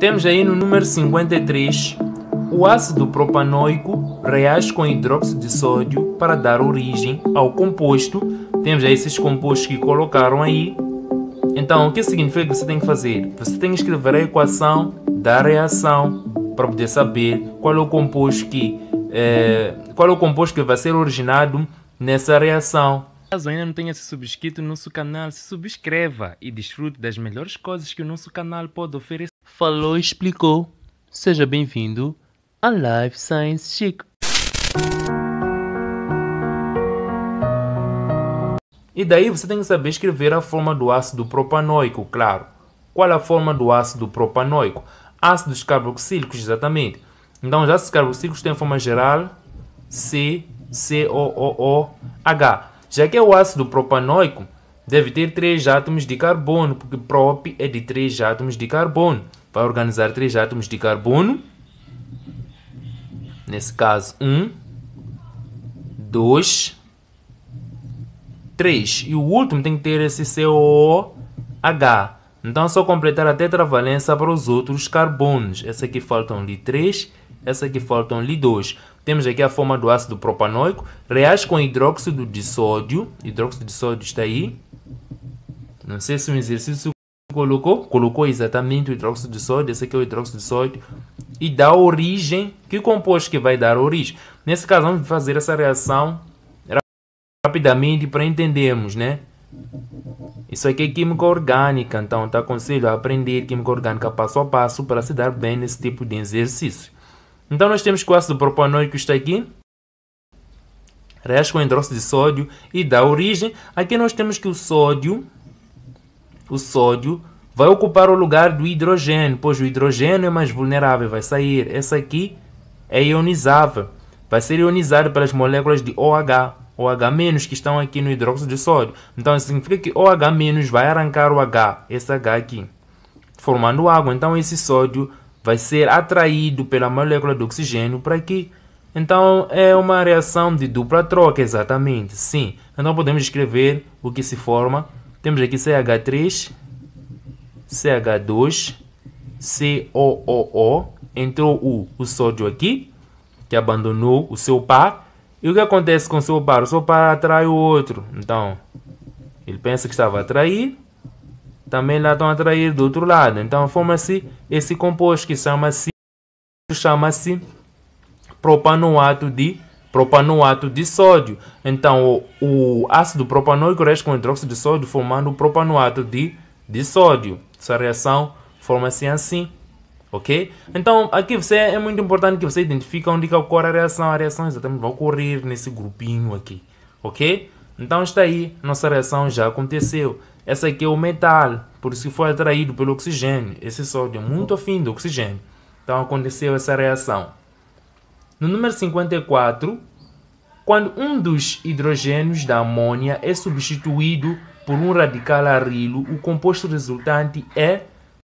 Temos aí no número 53, o ácido propanoico reage com hidróxido de sódio para dar origem ao composto. Temos aí esses compostos que colocaram aí. Então, o que significa que você tem que fazer? Você tem que escrever a equação da reação para poder saber qual é o composto que é, qual é o composto que vai ser originado nessa reação. Caso ainda não tenha se subscrito no nosso canal, se subscreva e desfrute das melhores coisas que o nosso canal pode oferecer falou e explicou. Seja bem-vindo à Life Science Chic. E daí você tem que saber escrever a forma do ácido propanoico, claro. Qual a forma do ácido propanoico? Ácidos carboxílicos, exatamente. Então, os ácidos carboxílicos têm forma geral C, COOH. Já que é o ácido propanoico, deve ter três átomos de carbono, porque prop é de três átomos de carbono vai organizar três átomos de carbono. Nesse caso, um, dois, três. E o último tem que ter esse COOH. Então, é só completar a tetravalência para os outros carbonos. Essa aqui faltam-lhe três, essa aqui faltam-lhe dois. Temos aqui a forma do ácido propanoico. Reage com hidróxido de sódio. Hidróxido de sódio está aí. Não sei se um exercício colocou? Colocou exatamente o hidróxido de sódio, esse aqui é o hidróxido de sódio, e dá origem, que composto que vai dar origem? Nesse caso, vamos fazer essa reação rapidamente para entendermos, né? Isso aqui é química orgânica, então te tá? aconselho a aprender química orgânica passo a passo para se dar bem nesse tipo de exercício. Então nós temos que o ácido propanoico está aqui, reage com hidróxido de sódio e dá origem. Aqui nós temos que o sódio o sódio vai ocupar o lugar do hidrogênio, pois o hidrogênio é mais vulnerável, vai sair. Essa aqui é ionizável, vai ser ionizado pelas moléculas de OH, OH- que estão aqui no hidróxido de sódio. Então significa que OH- vai arrancar o H, esse H aqui, formando água. Então esse sódio vai ser atraído pela molécula de oxigênio para aqui. Então é uma reação de dupla troca, exatamente, sim. Então podemos escrever o que se forma temos aqui CH3, CH2, COOO. Entrou o, o sódio aqui, que abandonou o seu par. E o que acontece com o seu par? O seu par atrai o outro. Então, ele pensa que estava a atrair. Também lá estão a atrair do outro lado. Então, forma-se esse composto que chama-se chama-se propanoato de propanoato de sódio. Então, o, o ácido propanoico reage com o hidróxido de sódio formando o propanoato de, de sódio. Essa reação forma-se assim, ok? Então, aqui você é muito importante que você identifique onde que ocorre a reação. A reação exatamente vai ocorrer nesse grupinho aqui, ok? Então, está aí, nossa reação já aconteceu. Essa aqui é o metal, por isso que foi atraído pelo oxigênio. Esse sódio é muito afim do oxigênio. Então, aconteceu essa reação. No número 54, quando um dos hidrogênios da amônia é substituído por um radical arilo, o composto resultante é